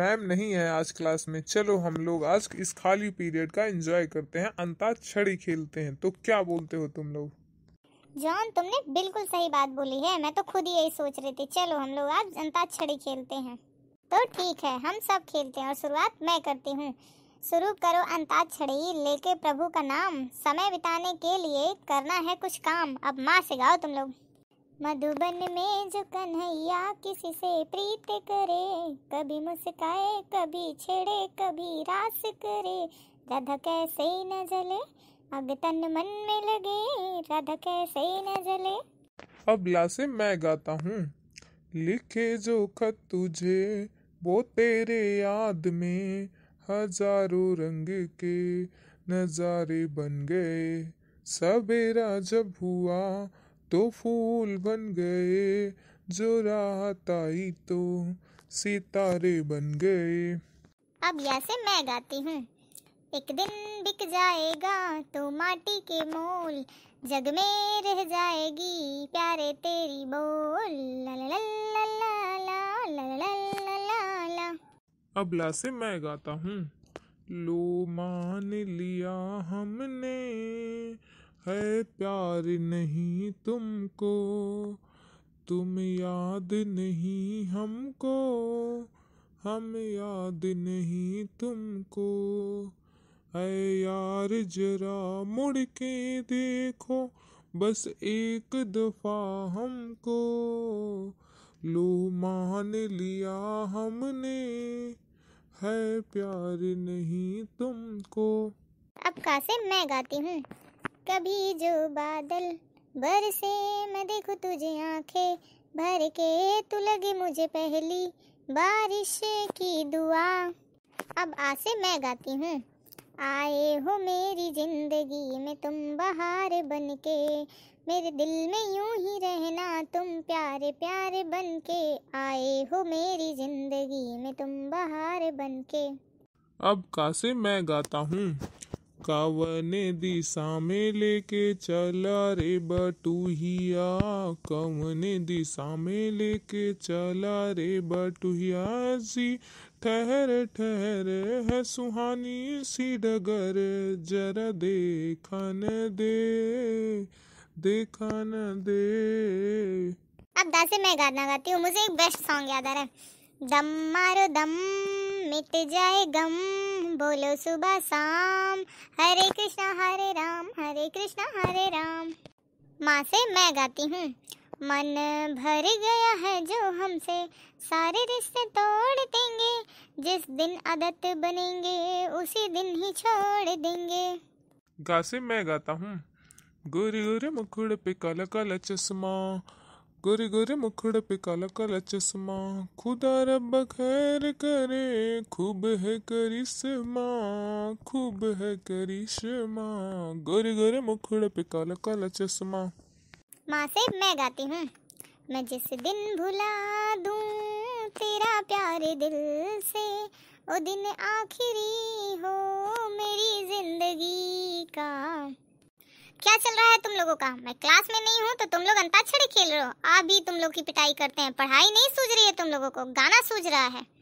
ma'am नहीं है आज क्लास में चलो हम लोग आज इस खाली पीरियड का एंजॉय करते हैं अंताक्षरी खेलते हैं तो क्या बोलते हो तुम लोग जॉन तुमने बिल्कुल सही बात बोली है मैं तो खुद ही यही सोच रही थी चलो हम लोग आज अंताक्षरी खेलते हैं तो ठीक है हम सब खेलते हैं और शुरुआत मैं करती हूँ शुरू करो अंताक्षरी लेके प्रभु का नाम समय बिताने के लिए करना है कुछ काम अब माँ से गाओ तुम लोग मधुबन में जो कन्हैया किसी से प्रीत करे कभी मुस्काए कभी छेड़े कभी रास करे राधा कैसे न जले अग तन मन में लगे राधा कैसे न जले अब लासे मैं गाता हूँ लिखे जो खत तुझे वो तेरे याद में हजारों रंग के नजारे बन गए सवेरा जब हुआ तो फूल बन गए जो रात आई तो सितारे बन गए अब यासे मैं गाती हूँ एक दिन बिक जाएगा तो माटी के मोल जग में रह जाएगी प्यारे तेरी बोल अब ला से मैं गाता हूँ लो मान लिया हमने है प्यार नहीं तुमको तुम याद नहीं हमको हम याद नहीं तुमको है यार जरा मुड़ के देखो बस एक दफा हमको लो मान लिया हमने है प्यार नहीं तुमको अब कासे मैं गाती हूँ कभी जो बादल बरसे मैं देखू तुझे आंखें भर के तू लगे मुझे पहली बारिश की दुआ अब आसे मैं गाती हूँ आए हो मेरी जिंदगी में तुम बहार बन के मेरे दिल में यूं ही रहना तुम प्यारे प्यारे बन के आए हो मेरी जिंदगी में तुम बहार बन के अब कासे मैं गाता हूँ कवन दिशा में लेके चला रे बटुहिया कवन दिशा में लेके चला रे बटुहिया सी ठहर ठहर है सुहानी सी डगर जरा देखन दे देखन दे अब दासी मैं गाना गाती हूँ मुझे एक बेस्ट सॉन्ग याद आ रहा है दम मारो दम मिट जाए गम बोलो सुबह शाम हरे कृष्णा हरे राम हरे कृष्णा हरे राम माँ से मैं गाती हूँ मन भर गया है जो हमसे सारे रिश्ते तोड़ देंगे जिस दिन आदत बनेंगे उसी दिन ही छोड़ देंगे गा से मैं गाता हूँ गुर गुर मुकुड़ पे काला काला चश्मा गोरी गोरी मुखड़ पे काला काला चश्मा खुदा रब खैर करे खूब है करिश्मा खूब है करिश्मा गोरी गोरी मुखड़ पे काला काला चश्मा माँ से मैं गाती हूँ मैं जिस दिन भुला दूँ तेरा प्यार दिल से वो दिन आखिरी क्या चल रहा है तुम लोगों का मैं क्लास में नहीं हूँ तो तुम लोग अंताक्षरी खेल रहे हो अभी तुम लोग की पिटाई करते हैं पढ़ाई नहीं सूझ रही है तुम लोगों को गाना सूझ रहा है